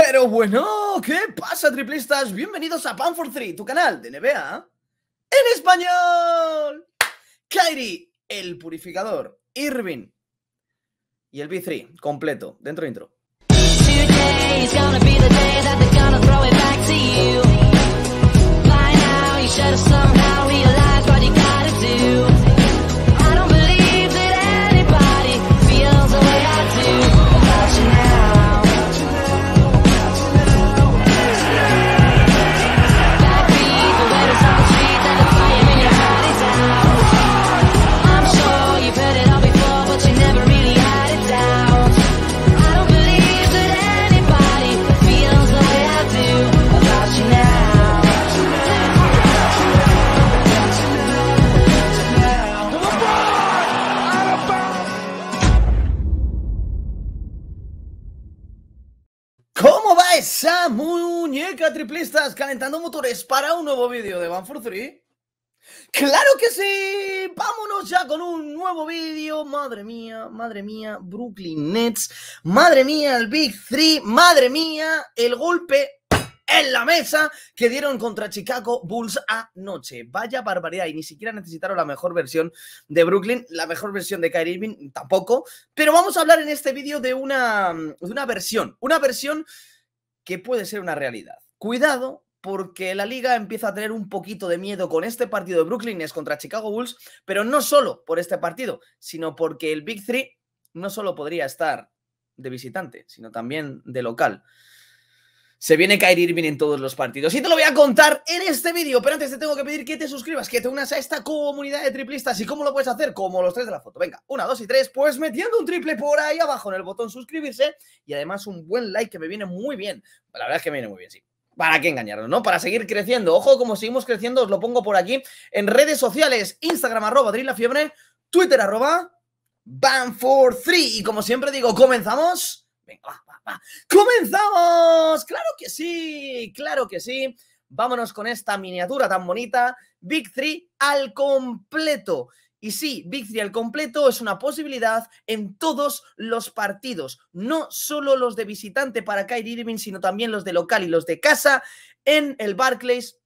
Pero bueno, ¿qué pasa, triplistas? Bienvenidos a Pan for Three, tu canal de NBA en español. Kyrie, el purificador, Irving y el B3 completo, dentro intro. esa muñeca triplistas calentando motores para un nuevo vídeo de Van for 3? ¡Claro que sí! ¡Vámonos ya con un nuevo vídeo! Madre mía, madre mía, Brooklyn Nets, madre mía, el Big Three madre mía, el golpe en la mesa que dieron contra Chicago Bulls anoche. Vaya barbaridad y ni siquiera necesitaron la mejor versión de Brooklyn, la mejor versión de Kyrie Irving tampoco, pero vamos a hablar en este vídeo de una, de una versión, una versión que puede ser una realidad. Cuidado porque la liga empieza a tener un poquito de miedo con este partido de Brooklyn es contra Chicago Bulls, pero no solo por este partido, sino porque el Big Three no solo podría estar de visitante, sino también de local. Se viene caer Irving en todos los partidos. Y te lo voy a contar en este vídeo. Pero antes te tengo que pedir que te suscribas, que te unas a esta comunidad de triplistas. ¿Y cómo lo puedes hacer? Como los tres de la foto. Venga, una, dos y tres. Pues metiendo un triple por ahí abajo en el botón suscribirse. Y además un buen like que me viene muy bien. La verdad es que me viene muy bien, sí. ¿Para qué engañarnos, no? Para seguir creciendo. Ojo, como seguimos creciendo, os lo pongo por aquí en redes sociales: Instagram, arroba Fiebre, Twitter, arroba ban 43 Y como siempre digo, comenzamos. Venga, va. ¡Comenzamos! ¡Claro que sí! ¡Claro que sí! Vámonos con esta miniatura tan bonita, Big 3 al completo. Y sí, Big 3 al completo es una posibilidad en todos los partidos, no solo los de visitante para Kyrie Irving, sino también los de local y los de casa en el Barclays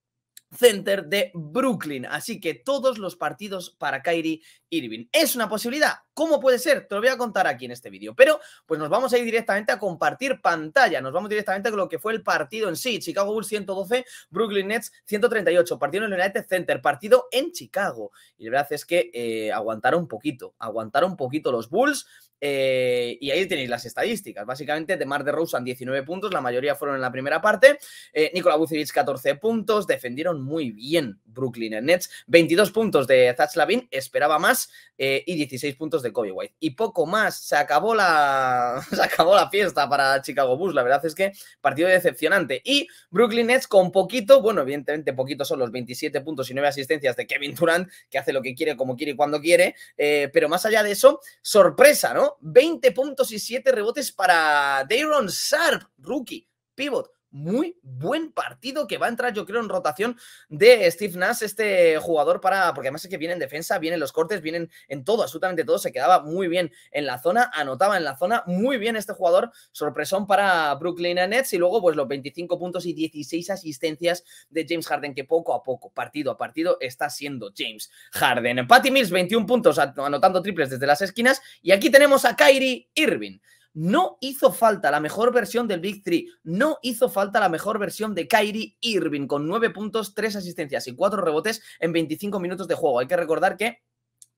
Center de Brooklyn. Así que todos los partidos para Kyrie Irving. Es una posibilidad. ¿Cómo puede ser? Te lo voy a contar aquí en este vídeo. Pero pues nos vamos a ir directamente a compartir pantalla. Nos vamos directamente con lo que fue el partido en sí. Chicago Bulls 112, Brooklyn Nets 138. Partido en el United Center. Partido en Chicago. Y la verdad es que eh, aguantaron un poquito. Aguantaron un poquito los Bulls. Eh, y ahí tenéis las estadísticas. Básicamente, de Mar de Rousseau, 19 puntos, la mayoría fueron en la primera parte. Eh, Nikola 14 puntos, defendieron muy bien Brooklyn en Nets. 22 puntos de Zach Slavin, esperaba más, eh, y 16 puntos de Kobe White. Y poco más, se acabó, la, se acabó la fiesta para Chicago Bulls. La verdad es que partido decepcionante. Y Brooklyn Nets con poquito, bueno, evidentemente poquito son los 27 puntos y 9 asistencias de Kevin Durant, que hace lo que quiere, como quiere y cuando quiere. Eh, pero más allá de eso, sorpresa, ¿no? 20 puntos y 7 rebotes para Dayron Sharp, rookie, pivot, muy buen partido que va a entrar, yo creo, en rotación de Steve Nash, este jugador para, porque además es que viene en defensa, vienen los cortes, vienen en todo, absolutamente todo, se quedaba muy bien en la zona, anotaba en la zona, muy bien este jugador, sorpresón para Brooklyn Nets y luego pues los 25 puntos y 16 asistencias de James Harden que poco a poco, partido a partido, está siendo James Harden. Patty Mills 21 puntos anotando triples desde las esquinas y aquí tenemos a Kyrie Irving. No hizo falta la mejor versión del Big Three, no hizo falta la mejor versión de Kyrie Irving, con 9 puntos, 3 asistencias y 4 rebotes en 25 minutos de juego. Hay que recordar que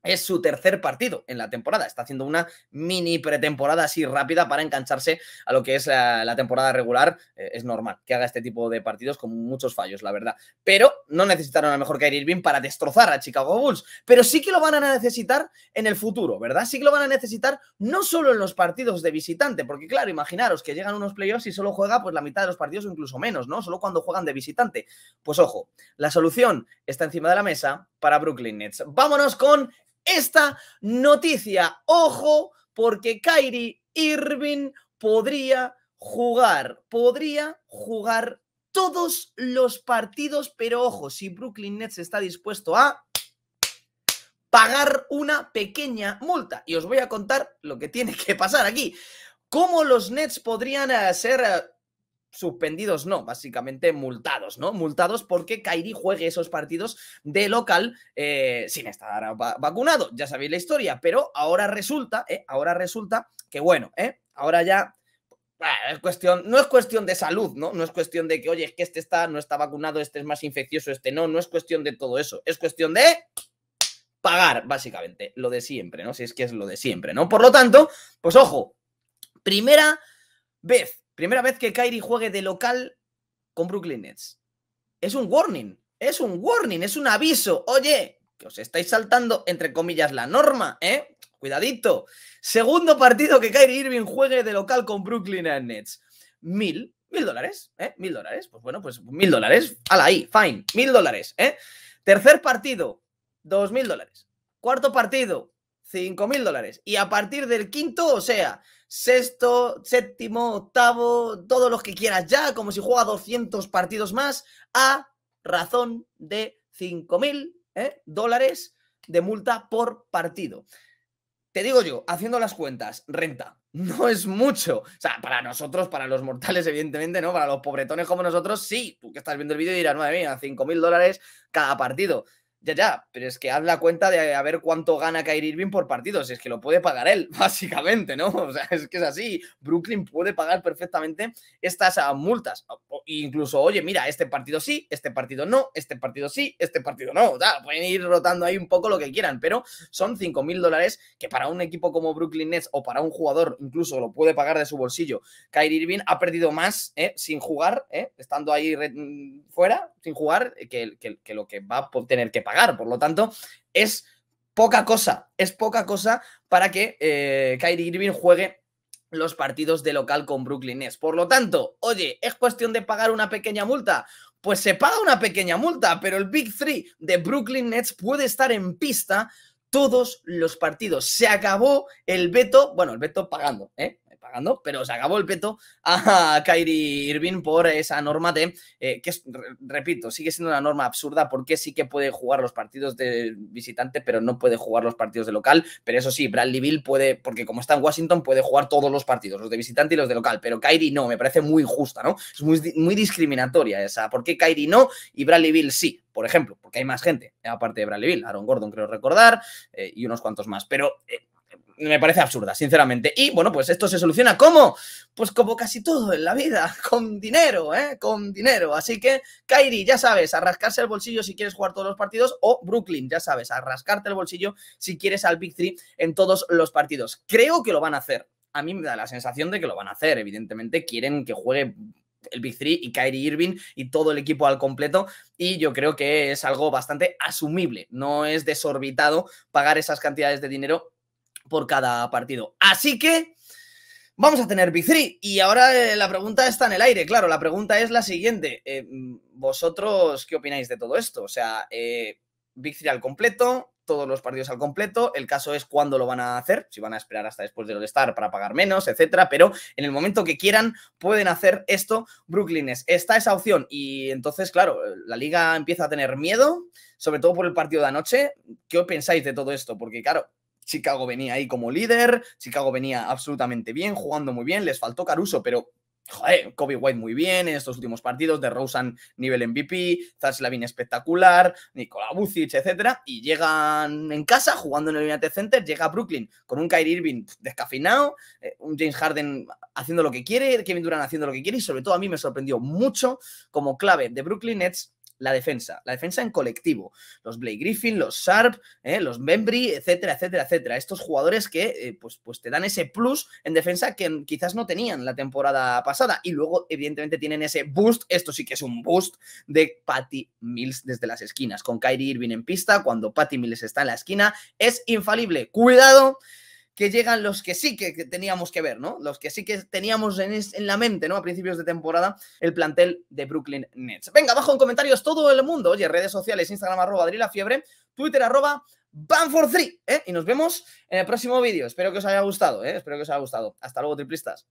es su tercer partido en la temporada. Está haciendo una mini pretemporada así rápida para engancharse a lo que es la, temporada regular. Eh, es normal que haga este tipo de partidos con muchos fallos, la verdad. Pero no necesitaron a lo mejor Kyrie Irving para destrozar a Chicago Bulls. Pero sí que lo van a necesitar en el futuro, ¿verdad? Sí que lo van a necesitar no solo en los partidos de visitante, porque claro, imaginaros que llegan unos playoffs y solo juega pues la mitad de los partidos o incluso menos, ¿no? Solo cuando juegan de visitante. Pues ojo, la solución está encima de la mesa para Brooklyn Nets. Vámonos con esta noticia. Ojo, porque Kyrie Irving podría jugar, podría jugar todos los partidos, pero ojo, si Brooklyn Nets está dispuesto a pagar una pequeña multa. Y os voy a contar lo que tiene que pasar aquí. ¿Cómo los Nets podrían eh, ser eh, suspendidos no, básicamente multados, ¿no? Multados porque Kairi juegue esos partidos de local eh, sin estar vacunado. Ya sabéis la historia, pero ahora resulta, eh, ahora resulta que bueno, eh, ahora ya es cuestión, no es cuestión de salud, ¿no? No es cuestión de que, oye, es que este está, no está vacunado, este es más infeccioso, este no, no es cuestión de todo eso, es cuestión de pagar, básicamente, lo de siempre, ¿no? Si es que es lo de siempre, ¿no? Por lo tanto, pues ojo, primera vez Primera vez que Kyrie juegue de local con Brooklyn Nets. Es un warning, es un warning, es un aviso. Oye, que os estáis saltando, entre comillas, la norma, ¿eh? Cuidadito. Segundo partido que Kyrie Irving juegue de local con Brooklyn Nets. Mil, mil dólares, ¿eh? Mil dólares. Pues bueno, pues mil dólares. Hala ahí, fine. Mil dólares, ¿eh? Tercer partido, dos mil dólares. Cuarto partido, 5.000 mil dólares. Y a partir del quinto, o sea, sexto, séptimo, octavo, todos los que quieras ya, como si juega 200 partidos más, a razón de 5.000 mil ¿eh? dólares de multa por partido. Te digo yo, haciendo las cuentas, renta, no es mucho. O sea, para nosotros, para los mortales, evidentemente, ¿no? Para los pobretones como nosotros, sí. Tú que estás viendo el vídeo dirás, madre mía, 5 mil dólares cada partido. Ya, ya, pero es que haz la cuenta de a ver cuánto gana Kyrie Irving por partido. Si es que lo puede pagar él, básicamente, ¿no? O sea, es que es así. Brooklyn puede pagar perfectamente estas ah, multas. incluso, oye, mira, este partido sí, este partido no, este partido sí, este partido no. O sea, pueden ir rotando ahí un poco lo que quieran, pero son 5.000 dólares que para un equipo como Brooklyn Nets o para un jugador incluso lo puede pagar de su bolsillo. Kyrie Irving ha perdido más ¿eh? sin jugar, ¿eh? estando ahí mm, fuera, sin jugar, que, que lo que va a tener que pagar por lo tanto, es poca cosa, es poca cosa para que eh, Kyrie Irving juegue los partidos de local con Brooklyn Nets. Por lo tanto, oye, ¿es cuestión de pagar una pequeña multa? Pues se paga una pequeña multa, pero el Big Three de Brooklyn Nets puede estar en pista todos los partidos. Se acabó el veto, bueno, el veto pagando, ¿eh? pero se acabó el peto a Kyrie Irving por esa norma de, eh, que repito, sigue siendo una norma absurda porque sí que puede jugar los partidos de visitante, pero no puede jugar los partidos de local. Pero eso sí, Bradley Bill puede, porque como está en Washington, puede jugar todos los partidos, los de visitante y los de local, pero Kyrie no, me parece muy injusta, ¿no? Es muy, muy discriminatoria esa. ¿Por qué Kyrie no y Bradley Bill sí? Por ejemplo, porque hay más gente, aparte de Bradley Bill, Aaron Gordon creo recordar, eh, y unos cuantos más. Pero eh, me parece absurda, sinceramente. Y bueno, pues esto se soluciona como Pues como casi todo en la vida, con dinero, ¿eh? Con dinero. Así que, Kairi, ya sabes, a rascarse el bolsillo si quieres jugar todos los partidos, o Brooklyn, ya sabes, a rascarte el bolsillo si quieres al Big Three en todos los partidos. Creo que lo van a hacer. A mí me da la sensación de que lo van a hacer, evidentemente. Quieren que juegue el Big 3 y Kyrie Irving y todo el equipo al completo. Y yo creo que es algo bastante asumible. No es desorbitado pagar esas cantidades de dinero por cada partido. Así que vamos a tener Big 3. Y ahora eh, la pregunta está en el aire, claro. La pregunta es la siguiente. Eh, mm, ¿Vosotros qué opináis de todo esto? O sea, Big eh, 3 al completo, todos los partidos al completo. El caso es cuándo lo van a hacer, si van a esperar hasta después de lo de estar para pagar menos, etcétera. Pero en el momento que quieran, pueden hacer esto. Brooklyn es, está esa opción. Y entonces, claro, la liga empieza a tener miedo, sobre todo por el partido de anoche. ¿Qué pensáis de todo esto? Porque, claro, Chicago venía ahí como líder, Chicago venía absolutamente bien, jugando muy bien, les faltó Caruso, pero joder, Kobe White muy bien en estos últimos partidos, de Rosen nivel MVP, Lavin espectacular, Nikola Vucic, etcétera, y llegan en casa jugando en el United Center, llega a Brooklyn con un Kyrie Irving descafinado, eh, un James Harden haciendo lo que quiere, Kevin Durant haciendo lo que quiere y sobre todo a mí me sorprendió mucho como clave de Brooklyn Nets la defensa, la defensa en colectivo. Los Blake Griffin, los Sharp, eh, los Membry, etcétera, etcétera, etcétera. Estos jugadores que eh, pues, pues te dan ese plus en defensa que quizás no tenían la temporada pasada. Y luego, evidentemente, tienen ese boost, esto sí que es un boost de Patty Mills desde las esquinas. Con Kyrie Irving en pista, cuando Patty Mills está en la esquina, es infalible. Cuidado que llegan los que sí que, teníamos que ver, ¿no? Los que sí que teníamos en, la mente, ¿no? A principios de temporada, el plantel de Brooklyn Nets. Venga, abajo en comentarios todo el mundo. Oye, redes sociales, Instagram arroba Adri Fiebre, Twitter arroba Ban for ¿eh? Y nos vemos en el próximo vídeo. Espero que os haya gustado, ¿eh? Espero que os haya gustado. Hasta luego, triplistas.